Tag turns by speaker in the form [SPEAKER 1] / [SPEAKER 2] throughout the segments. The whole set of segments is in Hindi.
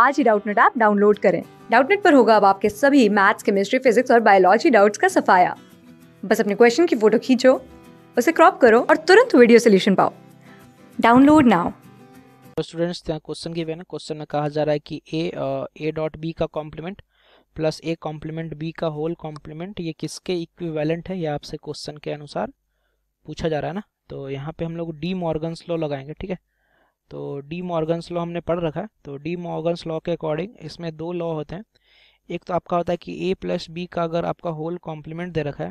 [SPEAKER 1] आज ही डाउटनेट ऐप डाउनलोड करें डाउटनेट पर होगा अब आपके सभी मैथ्स केमिस्ट्री फिजिक्स और बायोलॉजी डाउट्स का सफाया बस अपने क्वेश्चन की फोटो खींचो उसे क्रॉप करो और तुरंत वीडियो सोल्यूशन पाओ डाउनलोड नाउ
[SPEAKER 2] स्टूडेंट्स यहाँ क्वेश्चन की ना क्वेश्चन में कहा जा रहा है कि ए ए डॉट बी का complement plus A complement B का होल कॉम्प्लीमेंट ये किसके इक्विवेलेंट है ये आपसे क्वेश्चन के अनुसार पूछा जा रहा है ना तो यहाँ पे हम लोग डी मॉर्गन स्लो लगाएंगे ठीक है तो डी मॉर्गन्स लॉ हमने पढ़ रखा है तो डी मॉर्गन्स लॉ के अकॉर्डिंग इसमें दो लॉ होते हैं एक तो आपका होता है कि ए प्लस बी का अगर आपका होल कॉम्प्लीमेंट दे रखा है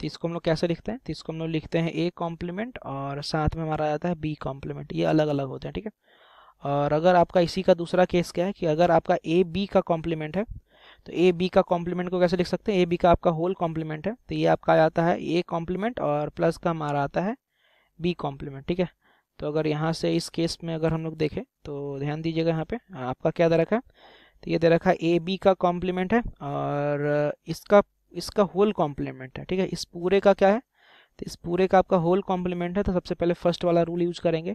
[SPEAKER 2] तो इसको हम लोग कैसे लिखते हैं तो इसको हम लोग लिखते हैं ए कॉम्प्लीमेंट और साथ में हमारा आ जाता है बी कॉम्प्लीमेंट ये अलग अलग होते हैं ठीक है और अगर आपका इसी का दूसरा केस क्या है कि अगर आपका ए बी का कॉम्प्लीमेंट है तो ए बी का कॉम्प्लीमेंट को कैसे लिख सकते हैं ए बी का आपका होल कॉम्प्लीमेंट है तो ये आपका आ जाता है ए कॉम्प्लीमेंट और प्लस का हमारा आता है बी कॉम्प्लीमेंट ठीक है तो अगर यहाँ से इस केस में अगर हम लोग देखें तो ध्यान दीजिएगा यहाँ पे आपका क्या दे रखा है तो ये दे रखा है ए बी का कॉम्प्लीमेंट है और इसका इसका होल कॉम्प्लीमेंट है ठीक है इस पूरे का क्या है तो इस पूरे का आपका होल कॉम्प्लीमेंट है तो सबसे पहले फर्स्ट वाला रूल यूज करेंगे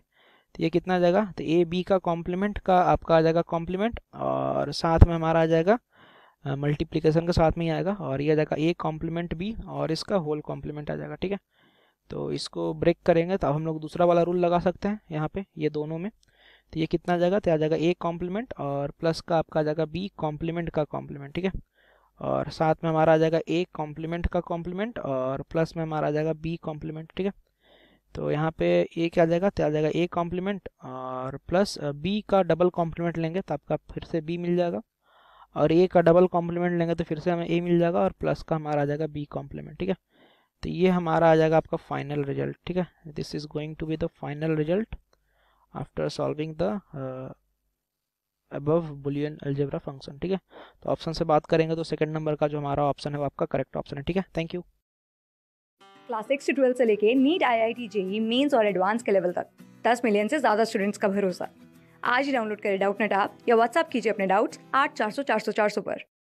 [SPEAKER 2] तो ये कितना आ जाएगा तो ए बी का कॉम्प्लीमेंट का आपका आ जाएगा कॉम्प्लीमेंट और साथ में हमारा आ जाएगा मल्टीप्लीकेशन के साथ में ही आएगा और ये आ जाएगा ए कॉम्प्लीमेंट बी और इसका होल कॉम्प्लीमेंट आ जाएगा ठीक है तो इसको ब्रेक करेंगे तो अब हम लोग दूसरा वाला रूल लगा सकते हैं यहाँ पे ये दोनों में तो ये कितना आ जाएगा तो आ जाएगा ए कॉम्प्लीमेंट और प्लस का आपका आ जाएगा बी कॉम्प्लीमेंट का कॉम्प्लीमेंट ठीक है और साथ में हमारा आ जाएगा ए कॉम्प्लीमेंट का कॉम्प्लीमेंट और प्लस में हमारा आ जाएगा बी कॉम्प्लीमेंट ठीक है तो यहाँ पे ए क्या आ जाएगा तो आ जाएगा ए कॉम्प्लीमेंट और प्लस बी का डबल कॉम्प्लीमेंट लेंगे तो आपका फिर से बी मिल जाएगा और ए का डबल कॉम्प्लीमेंट लेंगे तो फिर से हमें ए मिल जाएगा और प्लस का हमारा आ जाएगा बी कॉम्प्लीमेंट ठीक है तो ये हमारा आ जाएगा आपका फाइनल रिजल्ट ठीक है this is going to be the final result after solving the above Boolean algebra function ठीक है तो ऑप्शन से बात करेंगे तो सेकंड नंबर का जो हमारा ऑप्शन है वो आपका करेक्ट ऑप्शन है ठीक है थैंक यू
[SPEAKER 1] क्लास सिक्स से ट्वेल्थ से लेके NEET I I T JEE Mains और एडवांस के लेवल तक दस मिलियन से ज़्यादा स्टूडेंट्स का भरोसा आज ही डाउनलोड करें डाउट नेट आप या व्हाट्सअप कीजिए अपने डाउट्स आठ चार सौ चार सौ चार सौ पर